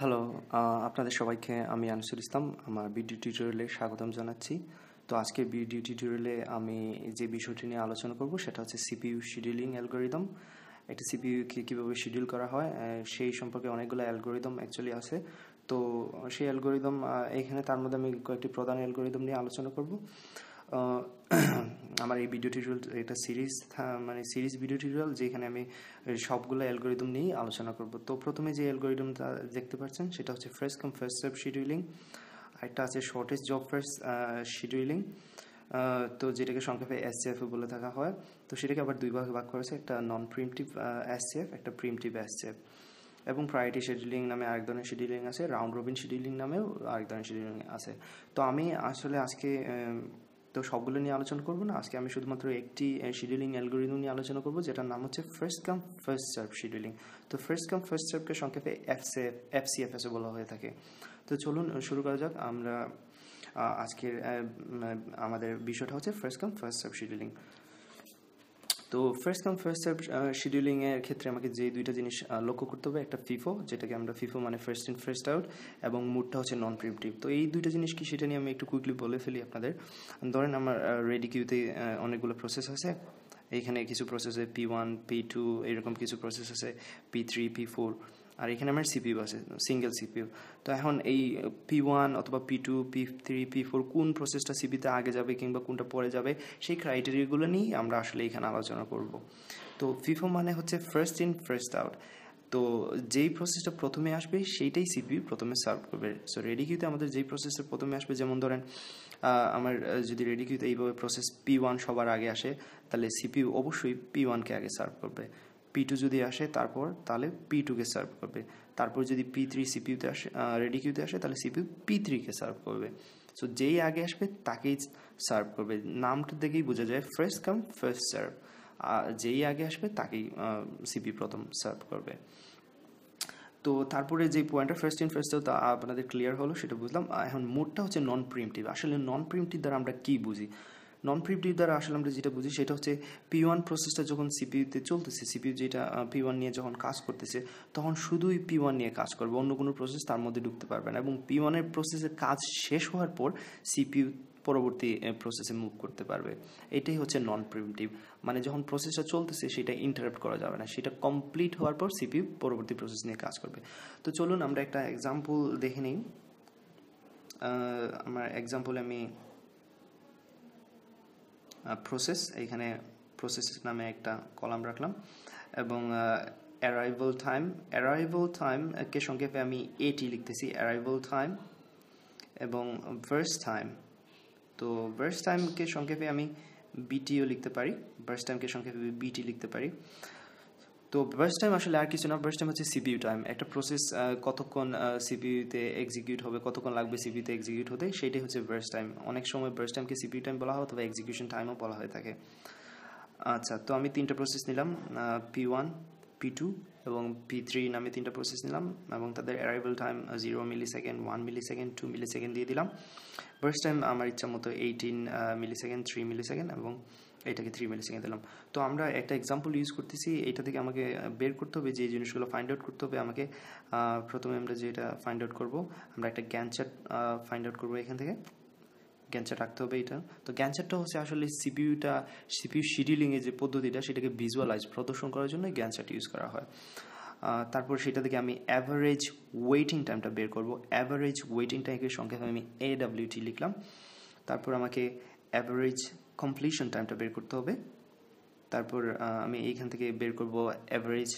hello আপনাদের সবাইকে আমি আনিসুল ইসলাম আমার বিডিও টিউটোরিয়ালে স্বাগতম জানাচ্ছি তো আজকে বিডিও টিউটোরিয়ালে আমি যে বিষয়টি নিয়ে আলোচনা করব সেটা হচ্ছে সিপিইউ শিডিউলিং অ্যালগোরিদম একটা সিপিইউকে কীভাবে শিডিউল করা হয় সেই সম্পর্কে অনেকগুলো অ্যালগোরিদম অ্যাকচুয়ালি আছে তো সেই অ্যালগোরিদম এখানে তার মধ্যে আমি কয়েকটি প্রধান অ্যালগোরিদম নিয়ে আলোচনা করব আমার এই ভিডিও টিউটোরিয়াল একটা সিরিজ মানে সিরিজ ভিডিও টিউটোরিয়াল যেখানে আমি সবগুলো অ্যালগোরিদম নিয়েই আলোচনা করব তো প্রথমে যে অ্যালগোরিদমটা দেখতে পাচ্ছেন সেটা হচ্ছে first come first job scheduling আরেকটা আছে শর্টেজ জব ফার্স্ট শিডিউলিং তো যেটাকে সংক্ষেপে এসসিএফ বলে থাকা হয় তো সেটাকে আবার দুই ভাগে ভাগ করেছে একটা নন প্রিমটিভ এসসিএফ একটা প্রিমটিভ এসসিএফ এবং প্রায়োরিটি শিডিউলিং নামে আরেক ধরনের শিডিউলিং আছে রাউন্ড রবিন শিডিউলিং নামেও আরেক ধরনের শিডিউলিং আছে তো আমি আসলে আজকে তো সবগুলো নিয়ে আলোচনা করবো না আজকে আমি শুধুমাত্র একটি শিডিউলিং অ্যালগোরিদম নিয়ে আলোচনা করবো যেটার নাম হচ্ছে first come first serve scheduling তো ফার্স্ট কাম ফার্স্ট সার্ভকে সংক্ষেপে এফসিএফ এফসিএফএসও বলা হয়ে থাকে তো চলুন শুরু করা যাক আমরা আজকের আমাদের বিষয়টা হচ্ছে first come first serve scheduling তো ফার্স্ট কাম ফার্স্ট সার্ভ শিডিউলিংয়ের ক্ষেত্রে আমাকে যে দুইটা জিনিস লক্ষ্য করতে হবে একটা ফিফো যেটাকে আমরা ফিফো মানে ফার্স্ট ইন ফার্স্ট আউট এবং মুডটা হচ্ছে নন প্রিমটিভ তো এই দুইটা জিনিস কি সেটা নিয়ে আমি একটু কুইকলি বলে ফেলি আপনাদের ধরেন আমার রেডি কিউতে অনেকগুলো প্রসেস আছে এইখানে কিছু প্রসেসে পি ওয়ান পি টু এরকম কিছু প্রসেস আছে পি থ্রি পি ফোর আর এখানে আমার সিপিউ আছে সিঙ্গেল সিপিউ তো এখন এই পি ওয়ান অথবা P two P three P four কোন প্রসেসটা সিপিতে আগে যাবে কিংবা কোনটা পরে যাবে সেই ক্রাইটেরিয়াগুলো নিয়েই আমরা আসলে এখানে আলোচনা করব তো ফিফো মানে হচ্ছে ফার্স্ট ইন ফার্স্ট আউট তো যেই প্রসেসটা প্রথমে আসবে সেইটাই সিপিইউ প্রথমে সার্ভ করবে সো রেডি কিউতে আমাদের যেই প্রসেসটা প্রথমে আসবে যেমন ধরেন আমার যদি রেডি কিউতে এইভাবে প্রসেস পি ওয়ান সবার আগে আসে তাহলে সিপিইউ অবশ্যই পি ওয়ানকে আগে সার্ভ করবে পি টু যদি আসে তারপর তাহলে পি টুকে সার্ভ করবে তারপর যদি পি থ্রি সিপিউতে আসে রেডি কিউতে আসে তাহলে সিপিউ পি থ্রিকে সার্ভ করবে সো যেই আগে আসবে তাকেই সার্ভ করবে নামটা দেখেই বোঝা যায় ফ্রেশ কাম ফ্রেস্ট সার্ভ যেই আগে আসবে তাকেই সিপি প্রথম সার্ভ করবে তো তারপরে যে পয়েন্টটা ফার্স্ট ইন ফার্স্ট তা আপনাদের ক্লিয়ার হলো সেটা বুঝলাম এখন মোডটা হচ্ছে নন প্রিমটিভ আসলে নন প্রিমটিভ দ্বারা আমরা কী বুঝি নন প্রিপটিভ দ্বারা আসলে আমরা যেটা বুঝি সেটা হচ্ছে পি ওয়ান প্রসেসটা যখন সিপিউতে চলতেছে সিপিউ যেটা পি ওয়ান নিয়ে যখন কাজ করতেছে তখন শুধুই পি ওয়ান নিয়ে কাজ করবে অন্য কোনো প্রসেস তার মধ্যে ঢুকতে পারবে না এবং পি ওয়ানের প্রসেসের কাজ শেষ হওয়ার পর সিপিউ পরবর্তী প্রসেসে মুভ করতে পারবে এটাই হচ্ছে নন প্রিমটিভ মানে যখন প্রসেসটা চলতেছে সেটা ইন্টারাপ্ট করা যাবে না সেটা কমপ্লিট হওয়ার পর সিপিউ পরবর্তী প্রসেস নিয়ে কাজ করবে তো চলুন আমরা একটা এক্সাম্পল দেখে নিই আমার এক্সাম্পল আমি প্রসেস এখানে প্রসেস নামে একটা কলাম রাখলাম এবং অ্যারাইভাল টাইম অ্যারাইভাল টাইমকে সংক্ষেপে আমি এটি লিখতেছি অ্যারাইভাল টাইম এবং ভার্স টাইম তো ভার্স টাইমকে সংক্ষেপে আমি বিটিও লিখতে পারি ভার্স টাইমকে সংক্ষেপে বিটি লিখতে পারি তো ব্রাশ টাইম আসলে আর কিছু না ব্রাশ টাইম হচ্ছে সিপিউ টাইম একটা প্রসেস কতক্ষণ সিপিউতে এক্সিকিউট হবে কতক্ষণ লাগবে সিপিউতে এক্সিকিউট হতে সেটাই হচ্ছে ব্রাশ টাইম অনেক সময় ব্রাশ টাইমকে সিপিউ টাইম বলা হয় অথবা এক্সিকিউশন টাইমও বলা হয়ে থাকে আচ্ছা তো আমি তিনটা প্রসেস নিলাম পি ওয়ান পি টু এবং পি থ্রি নামে তিনটা প্রসেস নিলাম এবং তাদের arrival time zero millisecond one millisecond two millisecond দিয়ে দিলাম ফার্স্ট টাইম আমার ইচ্ছা মতো eighteen millisecond three millisecond এবং এটাকে থ্রি মিলি সেকেন্ড দিলাম তো আমরা একটা এক্সাম্পল ইউজ করতেছি এটা থেকে আমাকে বের করতে হবে যে জিনিসগুলো ফাইন্ড আউট করতে হবে আমাকে প্রথমে আমরা যেটা ফাইন্ড আউট করবো আমরা একটা গ্যানচার্ট চার্ট ফাইন্ড আউট করবো এখান থেকে গ্যানচার রাখতে হবে এটা তো গ্যানচারটা হচ্ছে আসলে সিপিউটা সিপিউ শিডিউলিংয়ের যে পদ্ধতিটা সেটাকে ভিজুয়ালাইজ প্রদর্শন করার জন্য গ্যানচার্ট ইউজ করা হয় তারপর সেটা থেকে আমি অ্যাভারেজ ওয়েটিং টাইমটা বের করব অ্যাভারেজ ওয়েটিং টাইমের সংক্ষেপে আমি এডাব্লিউটি লিখলাম তারপর আমাকে অ্যাভারেজ কমপ্লিশন টাইমটা বের করতে হবে তারপর আমি এইখান থেকে বের করব average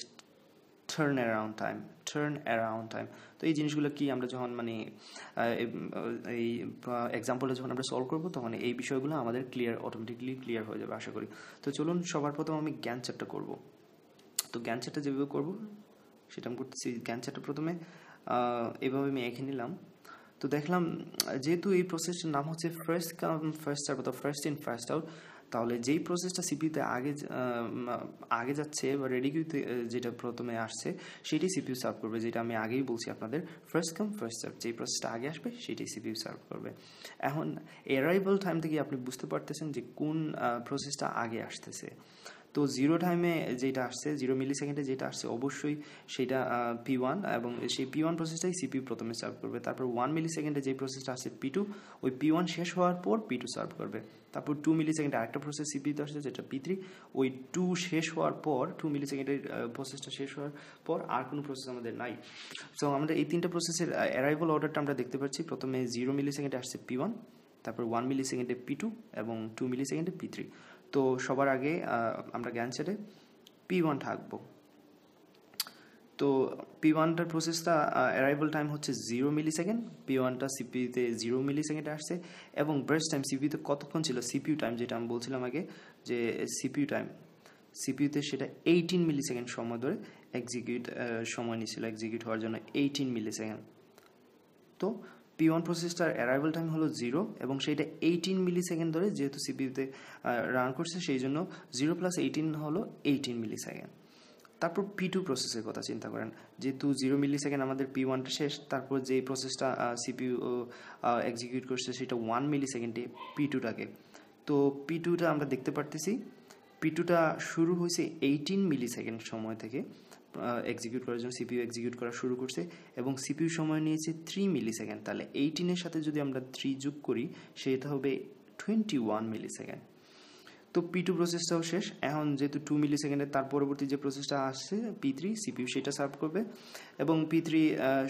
turn around time turn around time তো এই জিনিসগুলো কি আমরা যখন মানে এই এক্সাম্পলটা যখন আমরা সলভ করবো তখন এই বিষয়গুলো আমাদের ক্লিয়ার অটোমেটিকলি ক্লিয়ার হয়ে যাবে আশা করি তো চলুন সবার প্রথম আমি জ্ঞান চ্যাপটা করব তো জ্ঞান চ্যাপটা যেভাবে করব সেটা আমি করতেছি জ্ঞান চ্যাপটা প্রথমে এভাবে আমি এঁকে নিলাম তো দেখলাম যেহেতু এই প্রসেসটার নাম হচ্ছে ফার্স্ট কাম ফার্স্ট সার্ভ অথবা ফার্স্ট ইন ফার্স্ট আউট তাহলে যেই প্রসেসটা সিপিউতে আগে আগে যাচ্ছে বা রেডি কিউতে যেটা প্রথমে আসছে সেটি সিপিউ সার্ভ করবে যেটা আমি আগেই বলছি আপনাদের ফার্স্ট কাম ফার্স্ট সার্ভ যেই প্রসেসটা আগে আসবে সেটি সিপিউ সার্ভ করবে এখন অ্যারাইভাল টাইম থেকে আপনি বুঝতে পারতেছেন যে কোন প্রসেসটা আগে আসতেছে তো জিরো টাইমে যেটা আসছে জিরো মিলি সেকেন্ডে যেটা আসছে অবশ্যই সেটা পি ওয়ান এবং সেই পি ওয়ান প্রসেসটাই সিপি প্রথমে সার্ভ করবে তারপর ওয়ান মিলি সেকেন্ডে যে প্রসেসটা আসছে পি টু ওই পি ওয়ান শেষ হওয়ার পর পি টু সার্ভ করবে তারপর টু মিলি সেকেন্ডে আরেকটা প্রসেস সিপিতে আসছে যেটা পি থ্রি ওই টু শেষ হওয়ার পর টু মিলি সেকেন্ডের প্রসেসটা শেষ হওয়ার পর আর কোনো প্রসেস আমাদের নাই সো আমরা এই তিনটা প্রসেসের অ্যারাইভাল অর্ডারটা আমরা দেখতে পাচ্ছি প্রথমে জিরো মিলি সেকেন্ডে আসছে পি ওয়ান তারপর ওয়ান মিলি সেকেন্ডে পি টু এবং টু মিলি সেকেন্ডে পি থ্রি তো সবার আগে আমরা জ্ঞান ছেড়ে পি ওয়ান থাকবো তো পি ওয়ানটার প্রসেসটা অ্যারাইভাল টাইম হচ্ছে জিরো মিলি সেকেন্ড পি ওয়ানটা সিপিউতে জিরো মিলি সেকেন্ডে আসছে এবং ব্রেস্ট টাইম সিপিউতে কতক্ষণ ছিল সিপিউ টাইম যেটা আমি বলছিলাম আগে যে সিপিউ টাইম সিপিউতে সেটা এইটিন মিলি সেকেন্ড সময় ধরে এক্সিকিউট সময় নিয়েছিল এক্সিকিউট হওয়ার জন্য এইটিন মিলি সেকেন্ড তো পি ওয়ান প্রসেসটার অ্যারাইভাল টাইম হলো জিরো এবং সেইটা এইটিন মিলি সেকেন্ড ধরে যেহেতু সিপিউতে রান করছে সেই জন্য জিরো প্লাস এইটিন হলো এইটিন মিলি সেকেন্ড তারপর পি টু প্রসেসের কথা চিন্তা করেন যেহেতু জিরো মিলি সেকেন্ড আমাদের পি ওয়ানটা শেষ তারপর যে প্রসেসটা সিপিউ এক্সিকিউট করছে সেটা ওয়ান মিলি সেকেন্ডে পি টুটাকে তো পি টুটা আমরা দেখতে পারতেছি পি টুটা শুরু হয়েছে এইটিন মিলি সেকেন্ড সময় থেকে এক্সিকিউট করার জন্য সিপিইউ এক্সিকিউট করা শুরু করছে এবং সিপিউ সময় নিয়েছে থ্রি মিলি সেকেন্ড তাহলে এইটিনের সাথে যদি আমরা থ্রি যোগ করি সেটা হবে টোয়েন্টি ওয়ান মিলি সেকেন্ড তো পি টু প্রসেসটাও শেষ এখন যেহেতু টু মিলি সেকেন্ডে তার পরবর্তী যে প্রসেসটা আসছে পি থ্রি সিপিউ সেটা সার্ভ করবে এবং পি থ্রি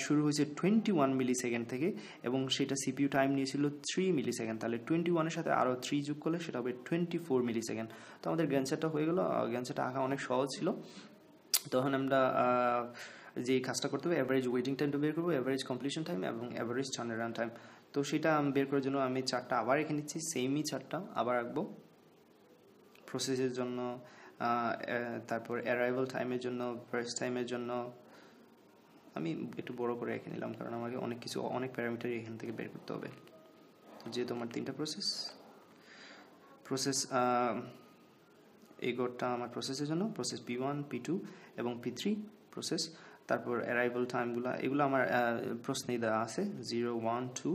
শুরু হয়েছে টোয়েন্টি ওয়ান মিলি সেকেন্ড থেকে এবং সেটা সিপিউ টাইম নিয়েছিল থ্রি মিলি সেকেন্ড তাহলে টোয়েন্টি ওয়ানের সাথে আরও থ্রি যোগ করলে সেটা হবে টোয়েন্টি ফোর মিলি সেকেন্ড তো আমাদের গ্যান্সারটা হয়ে গেলো গ্যান্সারটা আঁকা অনেক সহজ ছিল তখন আমরা যে কাজটা করতে হবে অ্যাভারেজ ওয়েটিং টাইমটা বের করবো অ্যাভারেজ কমপ্লিশন টাইম এবং অ্যাভারেজ টার্নারাউন্ড টাইম তো সেটা বের করার জন্য আমি চারটা আবার রেখে নিচ্ছি সেমই চারটা আবার রাখবো প্রসেসের জন্য তারপর অ্যারাইভাল টাইমের জন্য ফার্স্ট টাইমের জন্য আমি একটু বড় করে রেখে নিলাম কারণ আমাকে অনেক কিছু অনেক প্যারামিটার এখান থেকে বের করতে হবে যেহেতু আমার তিনটা প্রসেস প্রসেস এই কোডটা আমার প্রসেসের জন্য process P one P two এবং পি থ্রি প্রসেস তারপর অ্যারাইভাল টাইমগুলো এগুলো আমার প্রশ্নে দেওয়া আছে জিরো ওয়ান টু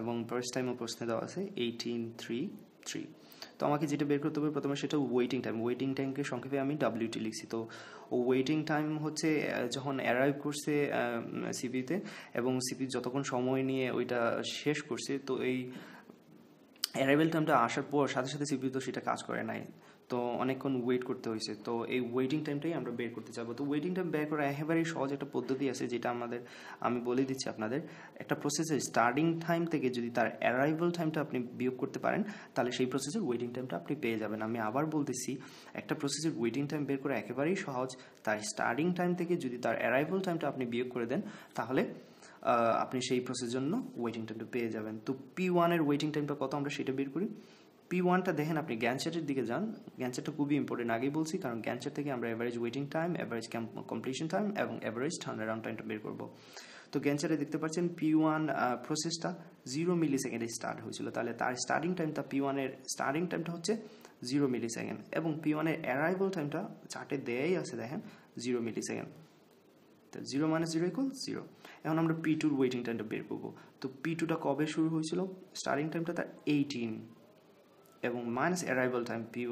এবং ফার্স্ট টাইমও প্রশ্নে দেওয়া আছে এইটিন থ্রি থ্রি তো আমাকে যেটা বের করতে হবে প্রথমে সেটা ওয়েটিং টাইম ওয়েটিং টাইমকে সংক্ষেপে আমি ডাব্লিউটি লিখছি তো ওয়েটিং টাইম হচ্ছে যখন অ্যারাইভ করছে সিপিতে এবং সিপি যতক্ষণ সময় নিয়ে ওইটা শেষ করছে তো এই অ্যারাইভেল টাইমটা আসার পর সাথে সাথে সিপি তো সেটা কাজ করে নাই তো অনেকক্ষণ ওয়েট করতে হয়েছে তো এই ওয়েটিং টাইমটাই আমরা বের করতে চাবো তো ওয়েটিং টাইম বের করা একেবারেই সহজ একটা পদ্ধতি আছে যেটা আমাদের আমি বলে দিচ্ছি আপনাদের একটা প্রসেসের স্টার্টিং টাইম থেকে যদি তার অ্যারাইভাল টাইমটা আপনি বিয়োগ করতে পারেন তাহলে সেই প্রসেসের ওয়েটিং টাইমটা আপনি পেয়ে যাবেন আমি আবার বলতেছি একটা প্রসেসের ওয়েটিং টাইম বের করা একেবারেই সহজ তার স্টার্টিং টাইম থেকে যদি তার অ্যারাইভাল টাইমটা আপনি বিয়োগ করে দেন তাহলে আপনি সেই প্রসেসের জন্য ওয়েটিং টাইমটা পেয়ে যাবেন তো পি ওয়ানের ওয়েটিং টাইমটা কত আমরা সেটা বের করি পি ওয়ানটা দেখেন আপনি গ্যানচ্যাটের দিকে যান গ্যানচ্যাটটা খুবই ইম্পর্টেন্ট আগেই বলছি কারণ গ্যানচ্যাট থেকে আমরা average waiting time average completion time এবং অ্যাভারেজ ঠান্ডা রাউন্ড টাইমটা বের করবো তো গ্যানচ্যাটে দেখতে পাচ্ছেন পি ওয়ান প্রসেসটা জিরো মিলি সেকেন্ডে স্টার্ট হয়েছিল তাহলে তার স্টার্টিং টাইমটা পি ওয়ানের স্টার্টিং টাইমটা হচ্ছে জিরো মিলি সেকেন্ড এবং পি ওয়ানের অ্যারাইভাল টাইমটা চার্টে দেয়াই আছে দেখেন জিরো মিলি সেকেন্ড তো zero minus zero equal zero এখন আমরা পি টুর ওয়েটিং টাইমটা বের করবো তো পি টুটা কবে শুরু হয়েছিল স্টার্টিং টাইমটা তার এইটিন এবং minus arrival time P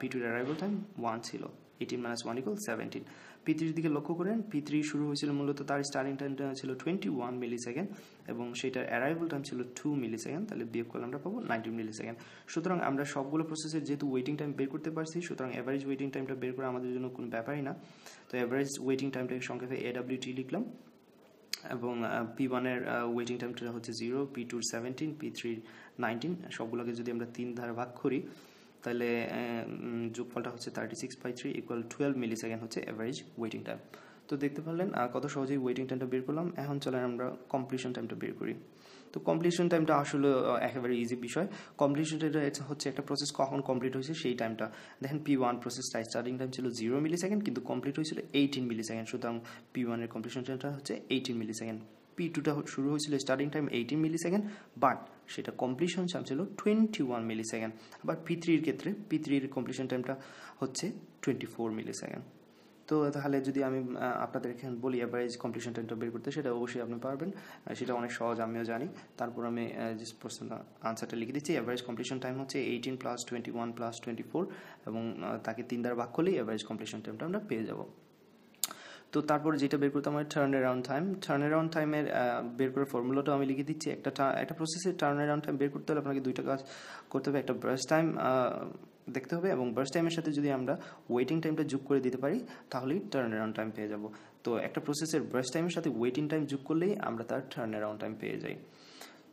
P টুর অ্যারাইভাল টাইম ওয়ান ছিল eighteen minus one equal seventeen P থ্রির দিকে লক্ষ্য করেন পি থ্রি শুরু হয়েছিল মূলত তার স্টার্টিং টাইম uh, ছিল টোয়েন্টি ওয়ান মিলি সেকেন্ড এবং সেটার অ্যারাইভাল টাইম ছিল টু মিলি সেকেন্ড তাহলে বিএফ করলে আমরা পাবো নাইনটিন মিলি সেকেন্ড সুতরাং আমরা সবগুলো প্রসেসে যেহেতু ওয়েটিং টাইম বের করতে পারছি সুতরাং অ্যাভারেজ ওয়েটিং টাইমটা বের করা আমাদের জন্য কোনো ব্যাপারই না তো অ্যাভারেজ ওয়েটিং টাইমটাকে সংক্ষেপে এডাব্লিউটি লিখলাম এবং পি ওয়ানের ওয়েটিং টাইমটা হচ্ছে জিরো পি টুর সেভেন্টিন পি থ্রির নাইনটিন সবগুলোকে যদি আমরা তিন ধার ভাগ করি তাহলে যোগফলটা হচ্ছে thirty six by three equal twelve millisecond হচ্ছে অ্যাভারেজ ওয়েটিং টাইম তো দেখতে পারলেন কত সহজেই ওয়েটিং টাইমটা বের করলাম এখন চলেন আমরা কমপ্লিশন টাইমটা বের করি তো কমপ্লিশন টাইমটা আসলে একেবারে ইজি বিষয় কমপ্লিশন এটা হচ্ছে একটা প্রসেস কখন কমপ্লিট হয়েছে সেই টাইমটা দেখেন পি ওয়ান প্রসেসটা স্টার্টিং টাইম ছিল জিরো মিলি সেকেন্ড কিন্তু কমপ্লিট হয়েছিল এইটিন মিলি সেকেন্ড সুতরাং পি ওয়ানের কমপ্লিশন টাইমটা হচ্ছে এইটিন মিলি সেকেন্ড পি টুটা শুরু হয়েছিল starting time eighteen millisecond but সেটা কমপ্লিশন টাইম ছিল টোয়েন্টি ওয়ান মিলি সেকেন্ড আবার পি থ্রির ক্ষেত্রে পি থ্রির কমপ্লিশন টাইমটা হচ্ছে টোয়েন্টি ফোর মিলি সেকেন্ড তো তাহলে যদি আমি আপনাদের এখানে বলি অ্যাভারেজ কমপ্লিশন টাইমটা বের করতে সেটা অবশ্যই আপনি পারবেন সেটা অনেক সহজ আমিও জানি তারপর আমি যে প্রশ্ন আনসারটা লিখে দিচ্ছি অ্যাভারেজ কমপ্লিশন টাইম হচ্ছে eighteen plus twenty one plus twenty four এবং তাকে তিনবার বাক ভাগ করলেই অ্যাভারেজ কমপ্লিশন টাইমটা আমরা পেয়ে যাবো তো তারপর যেটা বের করতে আমার turn around time turn around টাইমের বের করে ফর্মুলাটাও আমি লিখে দিচ্ছি একটা একটা প্রসেসে টার্ন অ্যারাউন্ড টাইম বের করতে হলে আপনাকে দুইটা কাজ করতে হবে একটা ব্রাশ টাইম দেখতে হবে এবং বার্স টাইমের সাথে যদি আমরা ওয়েটিং টাইমটা যোগ করে দিতে পারি তাহলেই টার্ন অ্যারাউন্ড টাইম পেয়ে যাব তো একটা প্রসেসের বার্স টাইমের সাথে ওয়েটিং টাইম যোগ করলেই আমরা তার টার্ন অ্যারাউন্ড টাইম পেয়ে যাই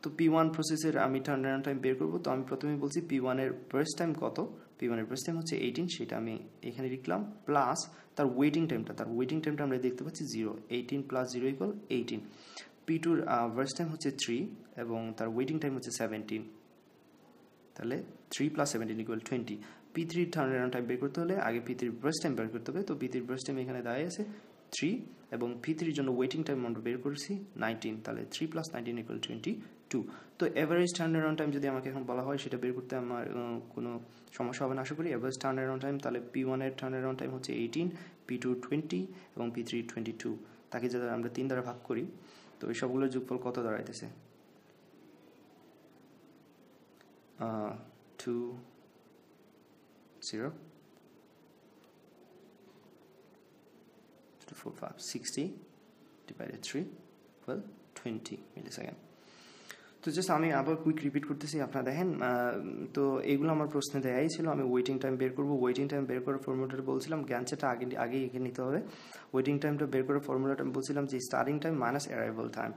তো পি ওয়ান প্রসেসের আমি টার্ন অ্যারাউন্ড টাইম বের করবো তো আমি প্রথমে বলছি পি ওয়ানের বার্স টাইম কত পি ওয়ানের বার্স টাইম হচ্ছে এইটিন সেটা আমি এখানে লিখলাম প্লাস তার ওয়েটিং টাইমটা তার ওয়েটিং টাইমটা আমরা দেখতে পাচ্ছি zero eighteen plus zero equal eighteen P টুর বার্স টাইম হচ্ছে থ্রি এবং তার ওয়েটিং টাইম হচ্ছে সেভেন্টিন তাহলে three plus seventeen equal twenty P three turn time বের করতে হলে আগে পি থ্রি ব্রেস্ট টাইম বের করতে হবে তো পি থ্রি ব্রেস্ট টাইম এখানে দাঁড়িয়ে আছে থ্রি এবং পি থ্রির জন্য ওয়েটিং টাইম আমরা বের করেছি নাইনটিন তাহলে three plus nineteen equal twenty two তো অ্যাভারেজ টার্ন অ্যারাউন্ড টাইম যদি আমাকে এখন বলা হয় সেটা বের করতে আমার কোনো সমস্যা হবে না আশা করি অ্যাভারেজ টার্ন রাউন্ড টাইম তাহলে পি ওয়ানের টার্ন অ্যারাউন্ড টাইম হচ্ছে এইটিন পি টু টোয়েন্টি এবং পি থ্রি টোয়েন্টি টু তাকে যাতে আমরা তিন দ্বারা ভাগ করি তো এই সবগুলোর যোগফল কত দাঁড়াইতেছে uh, 2 0 2 4 5 60 divided 3 well 20 millisecond তো জাস্ট আমি আবার কুইক রিপিট করতেছি আপনারা দেখেন তো এগুলো আমার প্রশ্নে দেয়াই ছিল আমি ওয়েটিং টাইম বের করবো ওয়েটিং টাইম বের করার ফর্মুলাটা বলছিলাম গ্যানচেটা আগে আগেই এঁকে নিতে হবে ওয়েটিং টাইমটা বের করার ফর্মুলাটা বলছিলাম যে starting time minus arrival time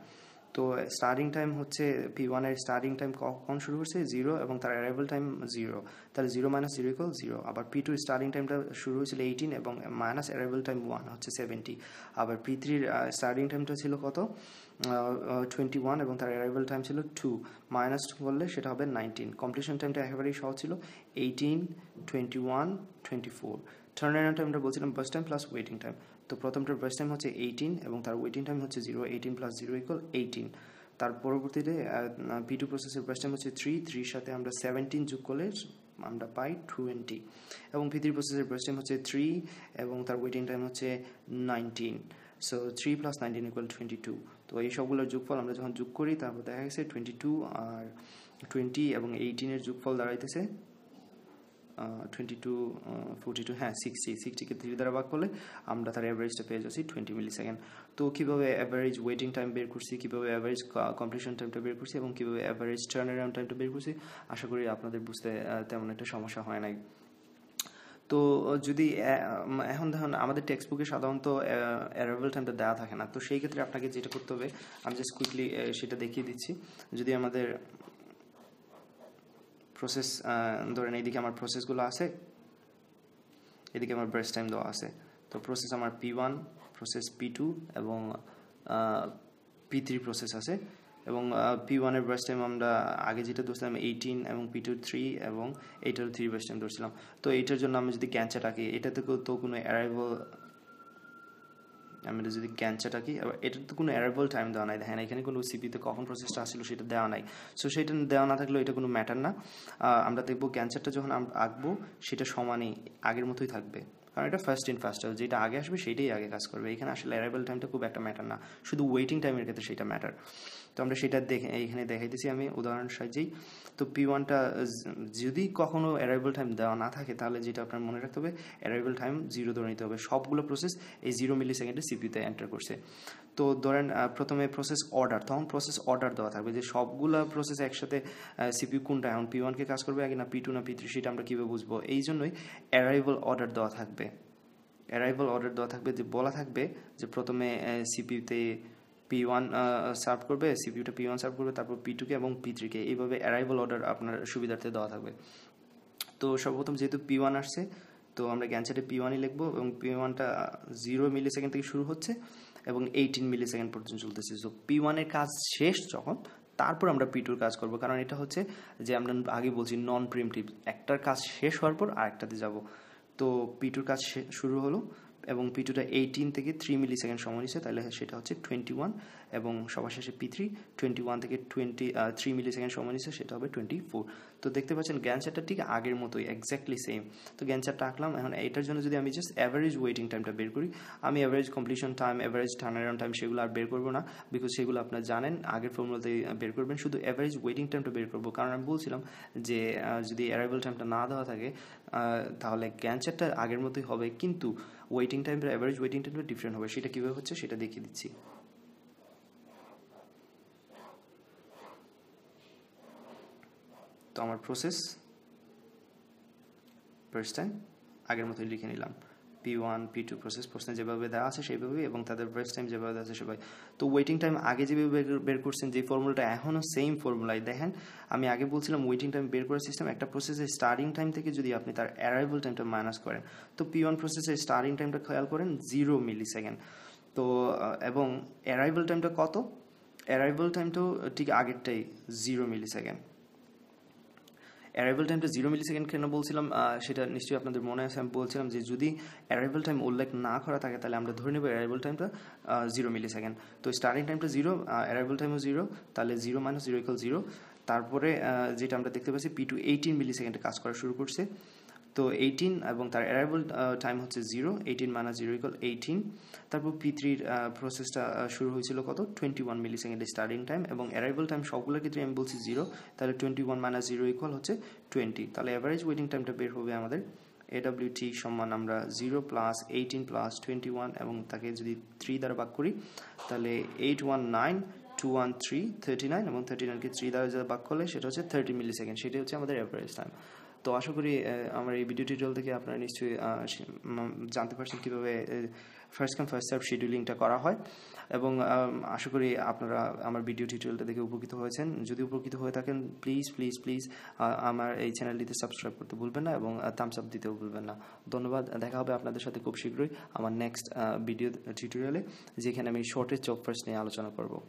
তো স্টার্টিং টাইম হচ্ছে পি ওয়ানের স্টার্টিং টাইম কখন শুরু হচ্ছে জিরো এবং তার অ্যারাইভাল টাইম জিরো তাহলে zero minus zero equal zero আবার পি টু স্টার্টিং টাইমটা শুরু হয়েছিল এইটিন এবং মাইনাস অ্যারাইভাল টাইম ওয়ান হচ্ছে সেভেন্টি আবার পি থ্রির স্টার্টিং টাইমটা ছিল কত টোয়েন্টি ওয়ান এবং তার অ্যারাইভাল টাইম ছিল টু মাইনাস টু করলে সেটা হবে নাইনটিন কম্পিটিশন টাইমটা একেবারেই সহজ ছিল eighteen twenty one twenty four turn টাইমটা বলছিলাম burst time plus waiting time তো প্রথমটার ব্রেস্ট টাইম হচ্ছে এইটিন এবং তার ওয়েটিং টাইম হচ্ছে zero eighteen plus zero equal eighteen তার পরবর্তীতে পি টু প্রসেসের ব্রেস্ট টাইম হচ্ছে থ্রি থ্রির সাথে আমরা সেভেন্টিন যোগ করলে আমরা পাই টোয়েন্টি এবং পি থ্রি প্রসেসের ব্রেস্ট টাইম হচ্ছে থ্রি এবং তার ওয়েটিং টাইম হচ্ছে nineteen so three plus nineteen equal twenty two তো এই সবগুলোর যোগফল আমরা যখন যোগ করি তারপর দেখা গেছে টোয়েন্টি টু আর টোয়েন্টি এবং এইটিনের যোগফল দাঁড়াইতেছে টোয়েন্টি টু ফোরটি টু হ্যাঁ সিক্সটি সিক্সটিকে থ্রি দ্বারা ভাগ করলে আমরা তার অ্যাভারেজটা পেয়ে যাচ্ছি টোয়েন্টি মিলি সেকেন্ড তো কীভাবে অ্যাভারেজ ওয়েটিং টাইম বের করছি কীভাবে অ্যাভারেজ কমপ্লিশন টাইমটা বের করছি এবং কীভাবে অ্যাভারেজ টার্ন অ্যারাউন্ড টাইমটা বের করছি আশা করি আপনাদের বুঝতে তেমন একটা সমস্যা হয় নাই তো যদি এখন ধরুন আমাদের টেক্সট বুকে সাধারণত অ্যারাইভাল টাইমটা দেওয়া থাকে না তো সেই ক্ষেত্রে আপনাকে যেটা করতে হবে আমি জাস্ট কুইকলি সেটা দেখিয়ে দিচ্ছি যদি আমাদের প্রসেস ধরেন এইদিকে আমার প্রসেসগুলো আছে এদিকে আমার ব্রেস্ট টাইম দেওয়া আছে তো প্রসেস আমার P one process P two এবং পি থ্রি প্রসেস আছে এবং পি ওয়ানের ব্রাশ টাইম আমরা আগে যেটা ধরছিলাম এইটিন এবং পি টু থ্রি এবং এইটার থ্রি ব্রাশ টাইম ধরছিলাম তো এইটার জন্য আমি যদি ক্যান্সার রাখি এটাতে তো কোনো অ্যারাইভাল আমরা যদি গ্যাঞ্চাটা কি এটার তো কোনো অ্যারাইভাল টাইম দেওয়া নাই দেখেন এখানে কোনো সিপিতে কখন প্রসেসটা আসছিল সেটা দেওয়া নাই সো সেটা দেওয়া না থাকলেও এটা কোনো ম্যাটার না আমরা দেখবো গ্যাঞ্চারটা যখন আমরা আঁকবো সেটা সমানে আগের মতোই থাকবে কারণ এটা ফার্স্ট ইন ফার্স্ট যেটা আগে আসবে সেটাই আগে কাজ করবে এখানে আসলে অ্যারাইভাল টাইমটা খুব একটা ম্যাটার না শুধু ওয়েটিং টাইমের ক্ষেত্রে সেটা ম্যাটার তো আমরা সেটা দেখে এইখানে দেখাইতেছি আমি উদাহরণ সাহায্যেই তো পি ওয়ানটা যদি কখনো অ্যারাইভেল টাইম দেওয়া না থাকে তাহলে যেটা আপনার মনে রাখতে হবে অ্যারাইভেল টাইম জিরো ধরে নিতে হবে সবগুলো প্রসেস এই জিরো মিলি সেকেন্ডে সিপিউতে এন্টার করছে তো ধরেন প্রথমে প্রসেস অর্ডার তখন প্রসেস অর্ডার দেওয়া থাকবে যে সবগুলো প্রসেস একসাথে সিপিউ কোনটা এখন পি ওয়ানকে কাজ করবে আগে না পি টু না পি থ্রি সেটা আমরা কীভাবে বুঝবো এই জন্যই অ্যারাইভাল অর্ডার দেওয়া থাকবে অ্যারাইভাল অর্ডার দেওয়া থাকবে যে বলা থাকবে যে প্রথমে সিপিউতে পি ওয়ান সার্ভ করবে সিপিউটা পি ওয়ান সার্ভ করবে তারপর পি টুকে এবং পি থ্রিকে এইভাবে অ্যারাইভাল অর্ডার আপনার সুবিধার্থে দেওয়া থাকবে তো সর্বপ্রথম যেহেতু পি ওয়ান আসছে তো আমরা ক্যান্সারে পি ওয়ানই লিখবো এবং পি ওয়ানটা জিরো মিলি সেকেন্ড থেকে শুরু হচ্ছে এবং এইটিন মিলি সেকেন্ড পর্যন্ত চলতেছে সো পি ওয়ানের কাজ শেষ যখন তারপর আমরা পি টুর কাজ করবো কারণ এটা হচ্ছে যে আমরা আগে বলছি নন প্রিমটিভ একটার কাজ শেষ হওয়ার পর আরেকটাতে যাব তো পি টুর কাজ শুরু হলো এবং পিটুটা এইটিন থেকে থ্রি মিলি সেকেন্ড সময় নিচ্ছে তাহলে সেটা হচ্ছে টোয়েন্টি ওয়ান এবং সবার শেষে পি থ্রি টোয়েন্টি ওয়ান থেকে টোয়েন্টি থ্রি মিলি সেকেন্ড সময় নিচ্ছে সেটা হবে টোয়েন্টি ফোর তো দেখতে পাচ্ছেন গ্যান চারটা ঠিক আগের মতোই এক্স্যাক্টলি সেম তো গ্যান চারটা আঁকলাম এখন এটার জন্য যদি আমি জাস্ট অ্যাভারেজ ওয়েটিং টাইমটা বের করি আমি average completion time average around time সেগুলো আর বের করবো না বিকজ সেগুলো আপনার জানেন আগের ফর্মুলাতে বের করবেন শুধু অ্যাভারেজ ওয়েটিং টাইমটা বের করবো কারণ আমি বলছিলাম যে যদি অ্যারাইভাল টাইমটা না দেওয়া থাকে তাহলে গ্যান চারটা আগের মতোই হবে কিন্তু ওয়েটিং টাইমটা অ্যাভারেজ ওয়েটিং টাইমটা ডিফারেন্ট হবে সেটা কীভাবে হচ্ছে সেটা দেখিয়ে দিচ্ছি তো আমার প্রসেস ফার্স্ট টাইম আগের মতোই লিখে নিলাম P one P two process প্রশ্নে যেভাবে দেওয়া আছে সেইভাবে এবং তাদের ফার্স্ট টাইম যেভাবে দেওয়া আছে সেভাবে তো ওয়েটিং টাইম আগে যেভাবে বের করছেন যে ফর্মুলাটা এখনও সেম ফর্মুলাই দেখেন আমি আগে বলছিলাম ওয়েটিং টাইম বের করার সিস্টেম একটা প্রসেসের স্টার্টিং টাইম থেকে যদি আপনি তার অ্যারাইভাল টাইমটা মাইনাস করেন তো পি ওয়ান প্রসেসের স্টার্টিং টাইমটা খেয়াল করেন জিরো মিলি সেকেন্ড তো এবং অ্যারাইভাল টাইমটা কত অ্যারাইভাল টাইমটাও ঠিক আগেরটাই জিরো মিলি সেকেন্ড অ্যারাইভেল টাইমটা জিরো মিলি সেকেন্ড কেন বলছিলাম সেটা নিশ্চয়ই আপনাদের মনে আছে আমি বলছিলাম যে যদি অ্যারাইভেল টাইম উল্লেখ না করা থাকে তাহলে আমরা ধরে নেব অ্যারাইভেল টাইমটা জিরো মিলি সেকেন্ড তো স্টার্টিং টাইমটা জিরো অ্যারাইভেল টাইমও জিরো তাহলে zero minus zero equal zero তারপরে যেটা আমরা দেখতে পাচ্ছি পি টু এইটিন মিলি সেকেন্ডে কাজ করা শুরু করছে তো এইটিন এবং তার অ্যারাইভাল টাইম হচ্ছে zero eighteen minus zero equal eighteen তারপর পি প্রসেসটা শুরু হয়েছিল কত টোয়েন্টি ওয়ান মিলি সেকেন্ডের স্টার্টিং টাইম এবং অ্যারাইভাল টাইম সবগুলোর ক্ষেত্রে আমি বলছি জিরো তাহলে twenty one minus zero equal হচ্ছে টোয়েন্টি তাহলে অ্যাভারেজ ওয়েটিং টাইমটা বের হবে আমাদের এডাব্লিউটি সমান আমরা zero plus eighteen plus twenty one এবং তাকে যদি থ্রি দ্বারা ভাগ করি তাহলে eight one nine two one three thirty nine এবং থার্টি নাইনকে থ্রি দ্বারা যদি ভাগ করলে সেটা হচ্ছে থার্টি মিলি সেকেন্ড সেটি হচ্ছে আমাদের অ্যাভারেজ টাইম তো আশা করি আমার এই ভিডিও টিউটোরিয়াল থেকে আপনারা নিশ্চয়ই জানতে পারছেন কীভাবে ফার্স্ট কাম ফার্স্ট সার্ভ শিডিউলিংটা করা হয় এবং আশা করি আপনারা আমার ভিডিও টিউটোরিয়ালটা দেখে উপকৃত হয়েছেন যদি উপকৃত হয়ে থাকেন প্লিজ প্লিজ প্লিজ আমার এই চ্যানেলটিতে সাবস্ক্রাইব করতে ভুলবেন না এবং থামস আপ দিতেও ভুলবেন না ধন্যবাদ দেখা হবে আপনাদের সাথে খুব শীঘ্রই আমার নেক্সট ভিডিও টিউটোরিয়ালে যেখানে আমি শর্টেজ চক ফার্স্ট নিয়ে আলোচনা করবো